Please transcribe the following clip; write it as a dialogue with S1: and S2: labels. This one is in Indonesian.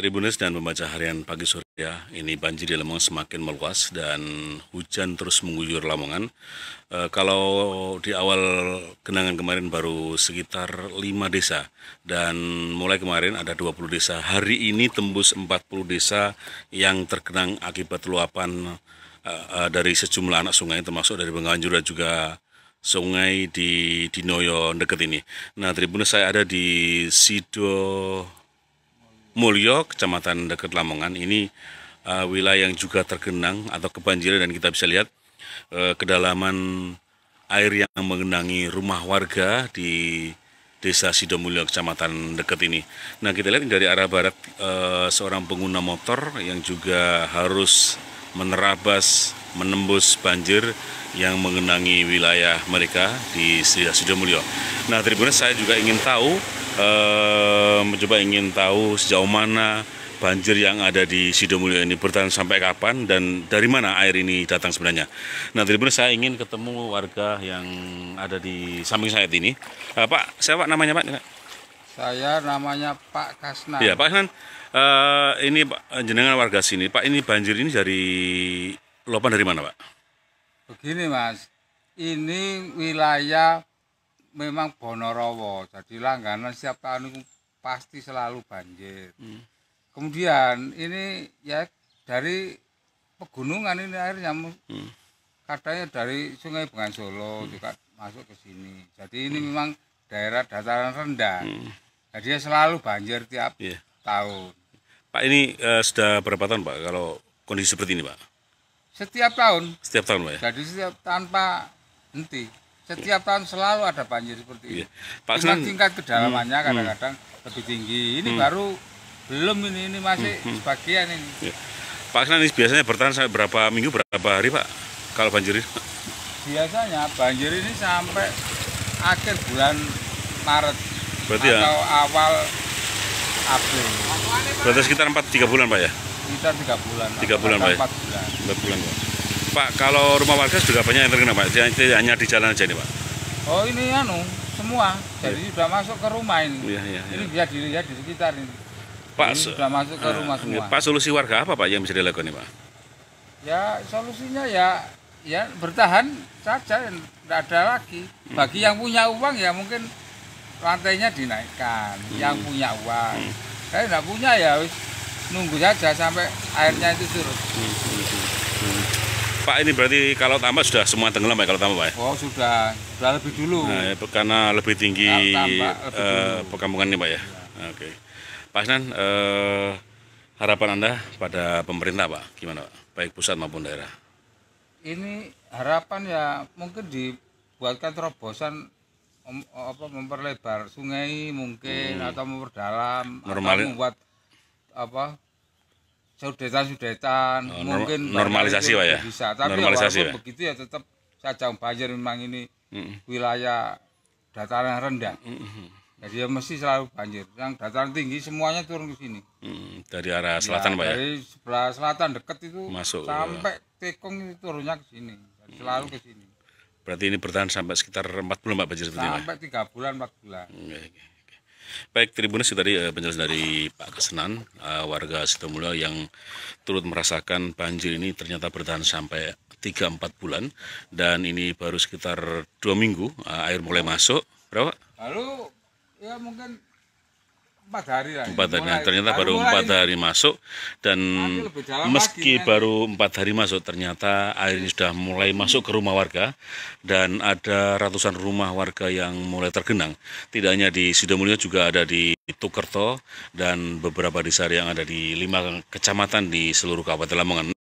S1: Tribunus dan pembaca harian pagi sore ya, ini banjir di Lamongan semakin meluas dan hujan terus mengguyur Lamongan. E, kalau di awal kenangan kemarin baru sekitar 5 desa dan mulai kemarin ada 20 desa. Hari ini tembus 40 desa yang terkenang akibat luapan e, e, dari sejumlah anak sungai termasuk dari Bengawan dan juga sungai di Dinoyo dekat ini. Nah, Tribunus saya ada di Sido Mulyo, kecamatan dekat Lamongan. Ini uh, wilayah yang juga tergenang atau kebanjiran dan kita bisa lihat uh, kedalaman air yang mengenangi rumah warga di Desa Sidomulyo, kecamatan dekat ini. Nah, kita lihat dari arah barat uh, seorang pengguna motor yang juga harus menerabas, menembus banjir yang mengenangi wilayah mereka di Sidomulyo. Nah, Tribunnya saya juga ingin tahu eh, Eh, mencoba ingin tahu sejauh mana banjir yang ada di Sidomulyo ini bertahan sampai kapan dan dari mana air ini datang sebenarnya. Nah, terlebih saya ingin ketemu warga yang ada di samping saya ini. Uh, Pak, saya Pak namanya Pak.
S2: Saya namanya Pak Kasna. Iya,
S1: Pak Kasna. Uh, eh, ini Pak jenengan warga sini. Pak, ini banjir ini dari lopan dari mana, Pak?
S2: Begini, Mas. Ini wilayah memang Bonorowo. Jadi langganan siapa tahun pasti selalu banjir. Hmm. Kemudian ini ya dari pegunungan ini airnya hmm. katanya dari Sungai Bengan Solo hmm. juga masuk ke sini. Jadi ini hmm. memang daerah dataran rendah. Hmm. Jadi selalu banjir tiap yeah. tahun.
S1: Pak ini uh, sudah berapa tahun Pak kalau kondisi seperti ini Pak?
S2: Setiap tahun. Setiap tahun Pak ya. Jadi setiap tanpa henti. Setiap tahun selalu ada banjir seperti ini. Iya. Pak Tingkat, Senan, tingkat kedalamannya hmm. kadang-kadang hmm, lebih tinggi. Ini hmm. baru belum ini ini masih hmm, hmm. sebagian ini.
S1: Iya. Pak Senan ini biasanya bertahan sampai berapa minggu berapa hari Pak kalau banjir ini?
S2: Biasanya banjir ini sampai akhir bulan Maret Berarti ya? atau ya. awal April. Berarti
S1: sekitar 4 tiga bulan Pak ya?
S2: Sekitar tiga bulan. Tiga bulan Pak. 4 ya? bulan. 4 bulan Pak. Pak,
S1: kalau rumah warga sudah banyak yang terkena, Pak. Jadi hanya di jalan aja ini, Pak.
S2: Oh, ini anu, semua. Jadi iya. sudah masuk ke rumah ini. iya iya. iya. ini bisa dilihat di sekitar ini. Pak, ini sudah masuk ke uh, rumah iya. semua. Pak,
S1: solusi warga apa, Pak, yang bisa dilakukan nih Pak?
S2: Ya, solusinya ya ya bertahan saja tidak ada lagi hmm. bagi hmm. yang punya uang ya mungkin lantainya dinaikkan hmm. yang punya uang hmm. saya tidak punya ya wis nunggu saja sampai airnya itu surut
S1: hmm. hmm, hmm. Pak ini berarti kalau tambah sudah semua tenggelam ya kalau tambah Pak ya?
S2: Oh sudah, sudah lebih dulu. Nah,
S1: ya, karena lebih tinggi eh, perkampungan ini Pak ya. ya. Oke. Pak Asnan, uh, eh, harapan Anda pada pemerintah Pak, gimana Pak? Baik pusat maupun daerah.
S2: Ini harapan ya mungkin dibuatkan terobosan apa memperlebar sungai mungkin hmm. atau memperdalam Normal. atau membuat apa sudetan-sudetan oh, mungkin normalisasi Pak ya. Bisa. Tapi ya normalisasi, ya, begitu ya tetap saja banjir memang ini mm wilayah dataran rendah. Mm -hmm. Jadi ya mesti selalu banjir. Yang dataran tinggi semuanya turun ke sini. Mm,
S1: dari arah ya, selatan, ya, Pak ya. Dari
S2: sebelah selatan dekat itu Masuk, ya. sampai ya. Tekong itu turunnya ke sini. Mm. Selalu ke sini.
S1: Berarti ini bertahan sampai sekitar empat bulan Pak banjir Sampai
S2: tiga bulan, empat bulan. Mm, okay.
S1: Baik Tribunus tadi uh, penjelasan dari Pak Kesenan eh, warga Sitomulyo yang turut merasakan banjir ini ternyata bertahan sampai 3-4 bulan dan ini baru sekitar dua minggu eh, air mulai masuk berapa?
S2: Lalu ya mungkin empat hari lah. Empat hari. Nah, ternyata baru empat hari masuk
S1: dan meski lagi, baru empat hari masuk ternyata air ini sudah mulai masuk ke rumah warga dan ada ratusan rumah warga yang mulai tergenang. Tidak hanya di Sidomulyo juga ada di Tukerto dan beberapa desa yang
S2: ada di lima kecamatan di seluruh Kabupaten Lamongan.